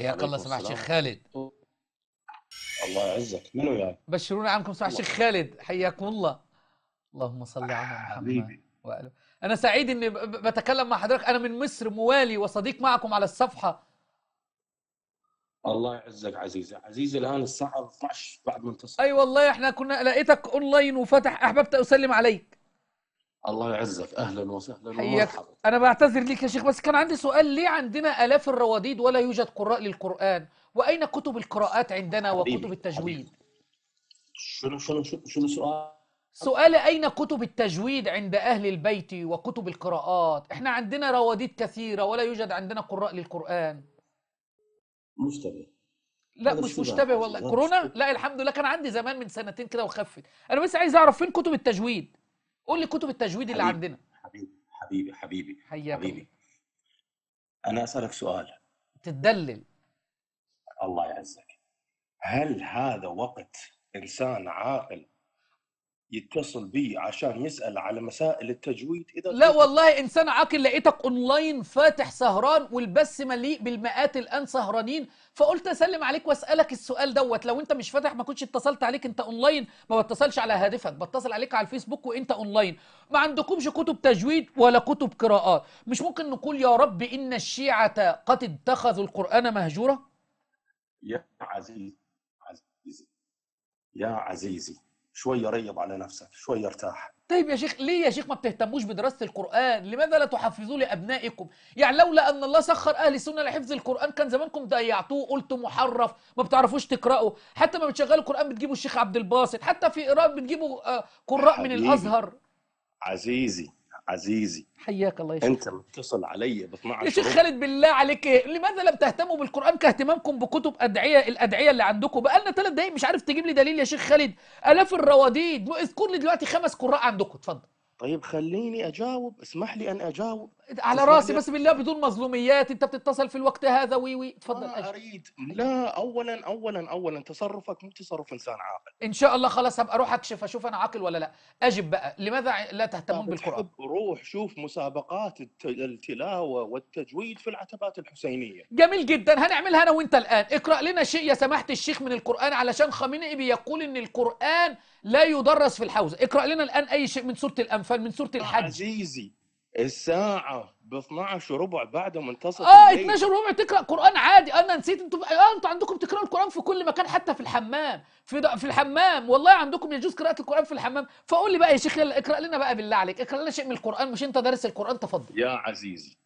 حياك الله سماحة الشيخ خالد الله يعزك من يعني بشرونا عنكم سماحة الشيخ خالد حياكم الله اللهم صل على محمد حبيبي. وآله أنا سعيد إني بتكلم مع حضرتك أنا من مصر موالي وصديق معكم على الصفحة الله يعزك عزيزي عزيزي الآن الساعة 12 بعد منتصف أي أيوة والله إحنا كنا لقيتك أونلاين وفتح أحببت أسلم عليك الله يعزك اهلا وسهلا حياك انا بعتذر ليك يا شيخ بس كان عندي سؤال ليه عندنا الاف الرواديد ولا يوجد قراء للقران واين كتب القراءات عندنا وكتب التجويد شنو شنو شنو سؤال سؤال أين كتب التجويد عند أهل البيت وكتب القراءات؟ إحنا عندنا رواديد كثيرة ولا يوجد عندنا قراء للقرآن. مشتبه. لا مش مشتبه والله، كورونا؟ لا الحمد لله كان عندي زمان من سنتين كده وخفت، أنا بس عايز أعرف فين كتب التجويد؟ قول لي كتب التجويد اللي عندنا حبيبي حبيبي حبيبي حياك حبيبي انا اسالك سؤال تتدلل الله يعزك هل هذا وقت انسان عاقل يتصل بي عشان يسال على مسائل التجويد اذا لا والله انسان عاقل لقيتك اونلاين فاتح سهران والبث مليء بالمئات الان سهرانين فقلت اسلم عليك واسالك السؤال دوت لو انت مش فاتح ما كنتش اتصلت عليك انت اونلاين ما بتصلش على هاتفك بتصل عليك على الفيسبوك وانت اونلاين ما عندكمش كتب تجويد ولا كتب قراءات مش ممكن نقول يا رب ان الشيعه قد اتخذوا القران مهجورا يا عزيزي عزيزي يا عزيزي شويه ريض على نفسك شويه ارتاح طيب يا شيخ ليه يا شيخ ما بتهتموش بدراسه القران لماذا لا تحفظوا لابنائكم يعني لولا ان الله سخر اهل السنه لحفظ القران كان زمانكم ضيعتوه قلتوا محرف ما بتعرفوش تقراوا حتى ما بتشغلوا القران بتجيبوا الشيخ عبد الباسط حتى في ايران بتجيبوا آه، قراء من الازهر عزيزي عزيزي حياك الله يا شيخ انت متصل علي ب 12 يا شيخ خالد بالله عليك لماذا لم تهتموا بالقران كاهتمامكم بكتب ادعيه الادعيه اللي عندكم بقى لنا ثلاث دقائق مش عارف تجيب لي دليل يا شيخ خالد الاف الرواديد اذكر لي دلوقتي خمس قراء عندكم اتفضل طيب خليني اجاوب اسمح لي ان اجاوب على راسي بس بالله بدون مظلوميات انت بتتصل في الوقت هذا وي وي تفضل آه اريد لا اولا اولا اولا تصرفك مو تصرف انسان عاقل ان شاء الله خلاص هبقى اروح اكشف اشوف انا عاقل ولا لا اجب بقى لماذا لا تهتمون بالقران روح شوف مسابقات التلاوه والتجويد في العتبات الحسينيه جميل جدا هنعملها انا وانت الان اقرا لنا شيء يا سماحه الشيخ من القران علشان خامنئي بيقول ان القران لا يدرس في الحوزه اقرا لنا الان اي شيء من سوره الانفال من سوره آه، الحج عزيزي الساعة ب 12 ربع بعد منتصف اه الليل. 12 ربع تقرا قران عادي انا نسيت انتوا اه انتوا عندكم تقراوا القران في كل مكان حتى في الحمام في في الحمام والله عندكم يجوز قراءة القران في الحمام فقول لي بقى يا شيخ اقرا لنا بقى بالله عليك اقرا لنا شيء من القران مش انت دارس القران تفضل يا عزيزي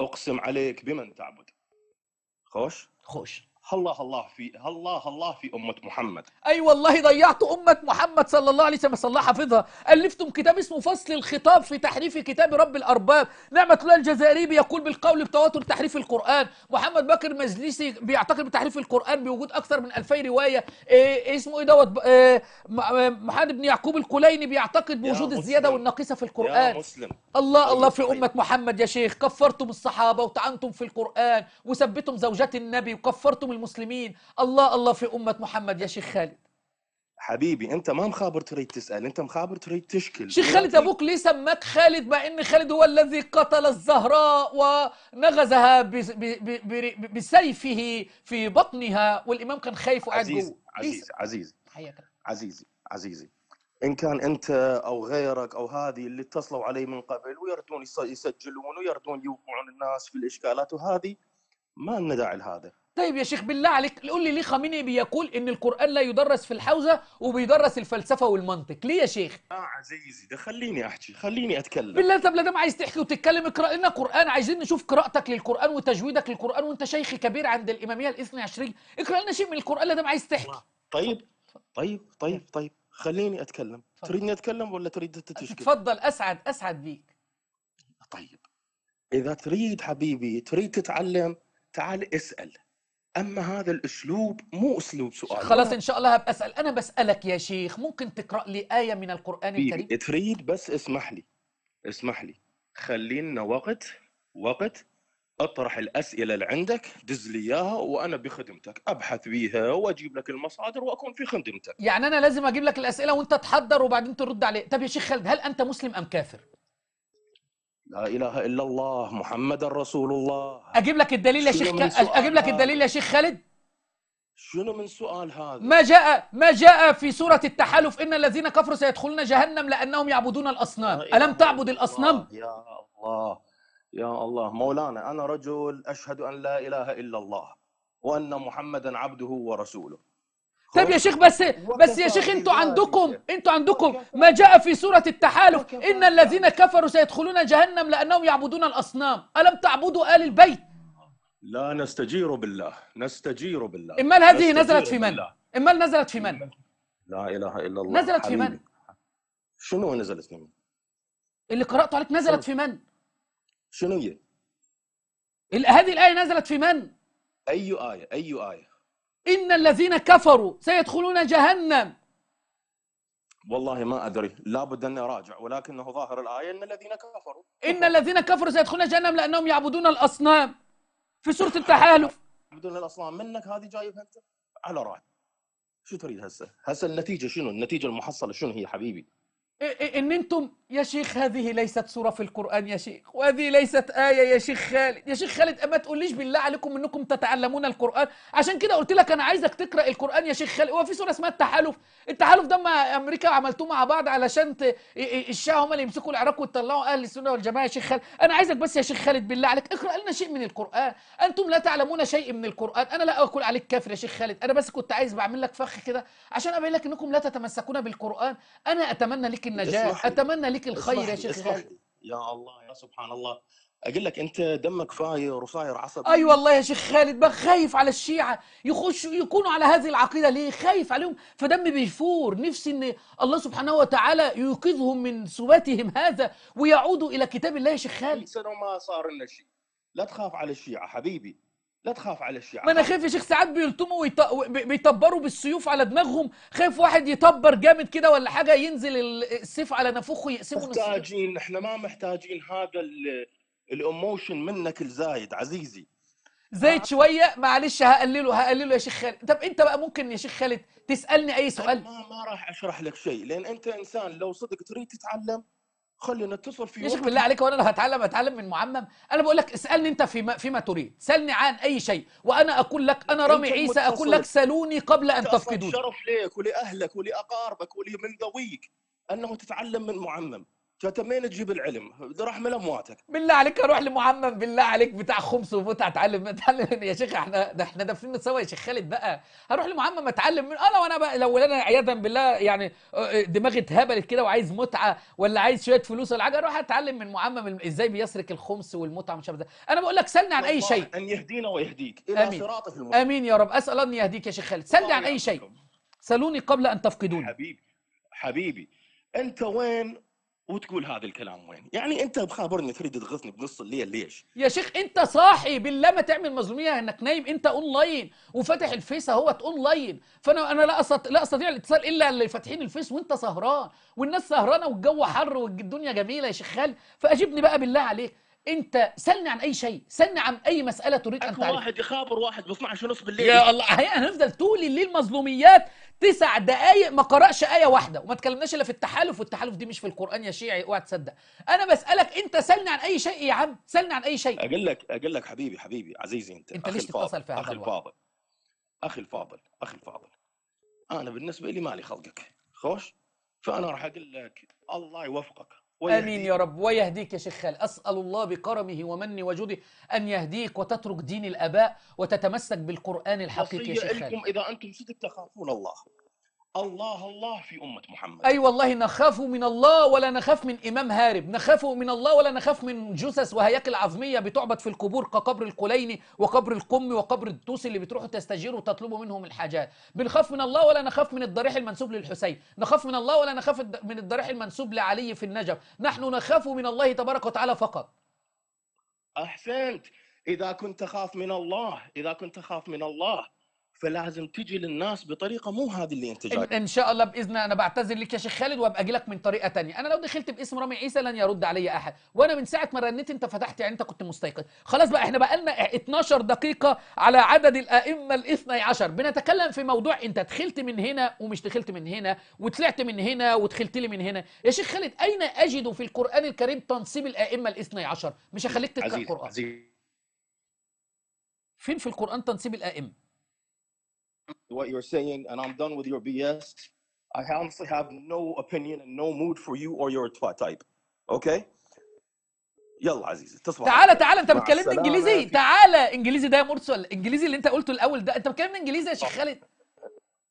اقسم عليك بمن تعبد خوش خوش الله الله في الله الله في أمة محمد أي أيوة والله ضيعت أمة محمد صلى الله عليه وسلم صلى الله حافظها ألفتم كتاب اسمه فصل الخطاب في تحريف كتاب رب الأرباب نعمة الله الجزائري بيقول بالقول بتواتر تحريف القرآن محمد بكر مجلسي بيعتقد بتحريف القرآن بوجود أكثر من 2000 رواية إيه،, إيه اسمه إيه دوت إيه، إيه، محمد بن يعقوب الكليني بيعتقد بوجود الزيادة والناقصة في القرآن يا مسلم الله طيب الله في طيب. أمة محمد يا شيخ كفرتم الصحابة وطعنتم في القرآن وثبتم زوجات النبي وكفرتم المسلمين الله الله في أمة محمد يا شيخ خالد حبيبي انت ما مخابر تريد تسال انت مخابر تريد تشكل شيخ خالد ابوك ليه سماك خالد مع ان خالد هو الذي قتل الزهراء ونغزها بسيفه في بطنها والامام كان خايف وقاعد عزيز عزيز عزيز عزيزي عزيزي ان كان انت او غيرك او هذه اللي اتصلوا علي من قبل ويردون يسجلون ويردون يوقعون الناس في الاشكالات وهذه ما لنا داعي لهذا طيب يا شيخ بالله عليك قول لي ليه خميني بيقول ان القران لا يدرس في الحوزه وبيدرس الفلسفه والمنطق ليه يا شيخ اه عزيزي ده خليني احكي خليني اتكلم بالله طب لا دام عايز تحكي وتتكلم اقرا لنا قران عايزين نشوف قراءتك للقران وتجويدك للقران وانت شيخ كبير عند الاماميه الاثني عشريه اقرا لنا شيء من القران لا دام عايز تحكي طيب طيب طيب طيب خليني اتكلم فضل. تريدني اتكلم ولا تريد تشكي تفضل اسعد اسعد بيك طيب اذا تريد حبيبي تريد تتعلم تعال اسال اما هذا الاسلوب مو اسلوب سؤال خلاص ان شاء الله هبقى اسال انا بسالك يا شيخ ممكن تقرا لي ايه من القران الكريم تريد بس اسمح لي اسمح لي خلينا وقت وقت اطرح الاسئله اللي عندك دز لي اياها وانا بخدمتك ابحث بيها واجيب لك المصادر واكون في خدمتك يعني انا لازم اجيب لك الاسئله وانت تحضر وبعدين ترد عليه طب يا شيخ خالد هل انت مسلم ام كافر لا اله الا الله محمد رسول الله اجيب لك الدليل يا شيخ اجيب لك الدليل يا شيخ خالد شنو من سؤال هذا ما جاء ما جاء في سوره التحالف ان الذين كفروا سيدخلون جهنم لانهم يعبدون الاصنام الم تعبد الاصنام يا الله يا الله مولانا انا رجل اشهد ان لا اله الا الله وان محمدا عبده ورسوله طيب يا شيخ بس بس يا شيخ انتوا عندكم انتوا عندكم ما جاء في سوره التحالف ان الذين كفروا سيدخلون جهنم لانهم يعبدون الاصنام الم تعبدوا ال البيت لا نستجير بالله نستجير بالله امال هذه نزلت في من امال نزلت في من لا اله الا الله نزلت في من شنو نزلت في من اللي قراته عليك نزلت في من شنو هي هذه الايه نزلت في من اي ايه اي ايه إن الذين كفروا سيدخلون جهنم والله ما أدري لابد أن أراجع ولكنه ظاهر الآية إن الذين كفروا إن الذين كفروا سيدخلون جهنم لأنهم يعبدون الأصنام في سورة التحالف يعبدون الأصنام منك هذه جايبها أنت على رأي شو تريد هسه؟ هسه النتيجة شنو؟ النتيجة المحصلة شنو هي حبيبي؟ ان انتم يا شيخ هذه ليست سوره في القران يا شيخ وهذه ليست ايه يا شيخ خالد يا شيخ خالد ما تقوليش بالله عليكم انكم تتعلمون القران عشان كده قلت لك انا عايزك تقرا القران يا شيخ خالد هو في سوره اسمها التحالف التحالف ده ما امريكا عملتوه مع بعض علشان ت... الشيعه هم اللي يمسكوا العراق ويطلعوا اهل السنه والجماعه يا شيخ خالد انا عايزك بس يا شيخ خالد بالله عليك اقرا لنا شيء من القران انتم لا تعلمون شيء من القران انا لا اقول عليك كافر يا شيخ خالد انا بس كنت عايز بعمل لك فخ كده عشان ابين لك انكم لا تتمسكون بالقران انا اتمنى لك النجاح اتمنى لك الخير يا شيخ خالد يا الله يا سبحان الله اقول لك انت دمك فاير وصاير عصبي اي والله يا شيخ خالد بقى خايف على الشيعه يخشوا يكونوا على هذه العقيده ليه خايف عليهم فدمي بيفور نفسي ان الله سبحانه وتعالى يوقظهم من سباتهم هذا ويعودوا الى كتاب الله يا شيخ خالد سنه ما صار لنا شيء لا تخاف على الشيعه حبيبي لا تخاف على الشعب ما انا خايف يا شيخ ساعات بيلطموا ويط... بيطبروا بالسيوف على دماغهم خايف واحد يطبر جامد كده ولا حاجه ينزل السيف على نافوخه يقسمه محتاجين احنا ما محتاجين هذا الاموشن منك الزايد عزيزي زايد شويه معلش هقلله هقلله يا شيخ خالد طب انت بقى ممكن يا شيخ خالد تسالني اي سؤال ما ما راح اشرح لك شيء لان انت انسان لو صدق تريد تتعلم خلي نتصل في يشك بالله عليك وانا لو هتعلم اتعلم من معمم انا بقول لك اسالني انت فيما فيما تريد سالني عن اي شيء وانا اقول لك انا رامي عيسى اقول لك سالوني قبل ان تفقدوني شرف ليك ولاهلك ولاقاربك ولمن ذويك انه تتعلم من معمم فتمين تجيب العلم من امواتك بالله عليك اروح لمعمم بالله عليك بتاع خمس ومتعه اتعلم اتعلم يا شيخ احنا ده احنا دافنين سوا يا شيخ خالد بقى هروح لمعمم اتعلم من آه، انا وانا بقى لو انا عياذا بالله يعني آه، آه، دماغي اتهبلت كده وعايز متعه ولا عايز شويه فلوس ولا حاجه اروح اتعلم من معمم ازاي بيسرق الخمس والمتعه مش ده انا بقول لك سلني عن اي شيء ان يهدينا ويهديك الى أمين. صراطك المستقيم امين يا رب اسال ان يهديك يا شيخ خالد سلني عن اي شيء سالوني قبل ان تفقدوني حبيبي حبيبي انت وين وتقول هذا الكلام وين يعني انت بخابرني تريد تغثني بنص الليل ليش يا شيخ انت صاحي بالله ما تعمل مظلوميه انك نايم انت اونلاين وفاتح الفيس اهوت اونلاين فانا انا لا أستطيع لا استطيع الاتصال الا اللي فاتحين الفيس وانت سهران والناس سهرانه والجو حر والدنيا جميله يا شيخ خالد فاجبني بقى بالله عليك انت سلني عن اي شيء سلني عن اي مساله تريد ان تعرف واحد يخابر واحد ب 12 ونص بالليل يا الله هنفضل طول الليل مظلوميات تسع دقايق ما قرأش آية واحدة وما تكلمناش إلا في التحالف والتحالف دي مش في القرآن يا شيعي اوعى تصدق أنا بسألك أنت سألني عن أي شيء يا عم سألني عن أي شيء أجل لك أجل لك حبيبي حبيبي عزيزي أنت أنت ليش تتصل في هذا أخي الفاضل أخي الفاضل أخي الفاضل أنا بالنسبة لي مالي خلقك خوش فأنا راح أقول لك الله يوفقك ويهديك. امين يا رب ويهديك يا شيخ خالد اسال الله بكرمه ومنه وجوده ان يهديك وتترك دين الاباء وتتمسك بالقران الحقيقي يا شيخ خالد اذا انتم صدق تخافون الله الله الله في أمة محمد أي أيوة والله نخاف من الله ولا نخاف من إمام هارب نخاف من الله ولا نخاف من جثث وهياكل عظمية بتعبد في القبور كقبر الكليني وقبر القمي وقبر الدوسي اللي بتروحوا تستجيروا وتطلبوا منهم الحاجات بنخاف من الله ولا نخاف من الضريح المنسوب للحسين نخاف من الله ولا نخاف من الضريح المنسوب لعلي في النجف نحن نخاف من الله تبارك وتعالى فقط أحسنت إذا كنت تخاف من الله إذا كنت تخاف من الله فلازم تجي للناس بطريقه مو هذه اللي انت جاي ان شاء الله باذن انا بعتذر لك يا شيخ خالد وابقى اجي لك من طريقه ثانيه انا لو دخلت باسم رامي عيسى لن يرد علي احد وانا من ساعه ما رنيت انت فتحت يعني انت كنت مستيقظ خلاص بقى احنا بقى لنا 12 دقيقه على عدد الائمه الاثني عشر بنتكلم في موضوع انت دخلت من هنا ومش دخلت من هنا وطلعت من هنا ودخلت لي من هنا يا شيخ خالد اين اجد في القران الكريم تنصيب الائمه الاثني عشر مش هخليك تقرا القران عزيز. فين في القران تنصيب الائمه what you're saying, and I'm done with your BS. I honestly have no opinion and no mood for you or your twat type. Okay? يلا عزيزي تصبح تعالى تعالى انت بتكلمني انجليزي تعالى انجليزي ده يا مرسي ولا الانجليزي اللي انت قلته الاول ده انت بتكلمني انجليزي يا شيخ خالد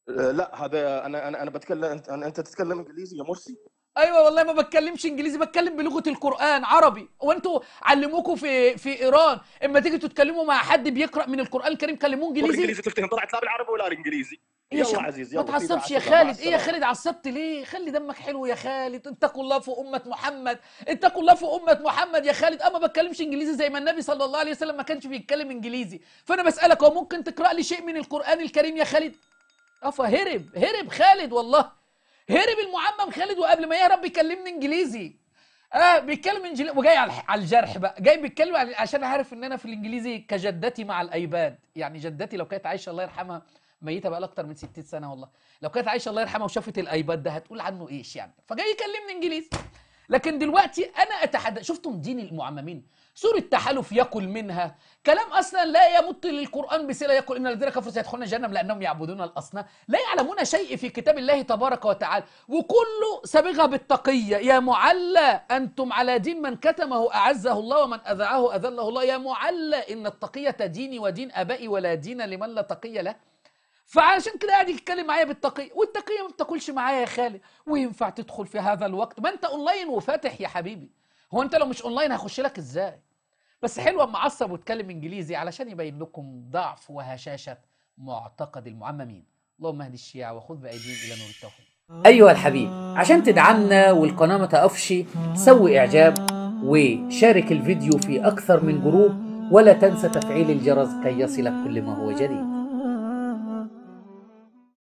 آه، لا هذا انا انا انا بتكلم انت انت تتكلم انجليزي يا مرسي ايوه والله ما بتكلمش انجليزي بتكلم بلغه القران عربي وانتوا علموكوا في في ايران اما تيجي تتكلموا مع حد بيقرا من القران الكريم كلموه انجليزي انجليزي تفتهم طلعت لا بالعربي ولا انجليزي يلا عزيز يلا ما تعصبش يا خالد ايه يا خالد عصبت ليه خلي دمك حلو يا خالد اتقوا الله في امه محمد اتقوا الله في امه محمد يا خالد انا ما بتكلمش انجليزي زي ما النبي صلى الله عليه وسلم ما كانش بيتكلم انجليزي فانا بسالك هو ممكن تقرا لي شيء من القران الكريم يا خالد افا هرب هرب خالد والله هرب المعمم خالد وقبل ما يهرب بيكلمني انجليزي اه بيتكلم انجليزي وجاي على الجرح بقى جاي بيتكلم عشان عارف ان انا في الانجليزي كجدتي مع الايباد يعني جدتي لو كانت عايشه الله يرحمها ميته بقى اكتر من 60 سنه والله لو كانت عايشه الله يرحمها وشافت الايباد ده هتقول عنه ايش يعني فجاي يكلمني انجليزي لكن دلوقتي انا اتحدى شفتم دين المعممين سورة تحالف يقل منها كلام أصلا لا يمت للقرآن بصلة يقول إن الذين كفروا سيدخلون جهنم لأنهم يعبدون الأصنام لا يعلمون شيء في كتاب الله تبارك وتعالى وكله سبغه بالتقية يا معلى أنتم على دين من كتمه أعزه الله ومن أذعه أذله الله يا معلى إن التقية ديني ودين أبائي ولا دين لمن لا تقي له فعشان كده قاعد يتكلم معايا بالتقية والتقية ما بتاكلش معايا يا خالد وينفع تدخل في هذا الوقت ما انت اونلاين وفاتح يا حبيبي هو انت لو مش اونلاين هخش لك ازاي بس حلو اما عصب واتكلم انجليزي علشان يبين لكم ضعف وهشاشه معتقد المعممين اللهم اهد الشيعة وخذ بأيديهم إلى نور التوحيد أيها الحبيب عشان تدعمنا والقناة ما تقفش سوي إعجاب وشارك الفيديو في أكثر من جروب ولا تنسى تفعيل الجرس كي يصلك كل ما هو جديد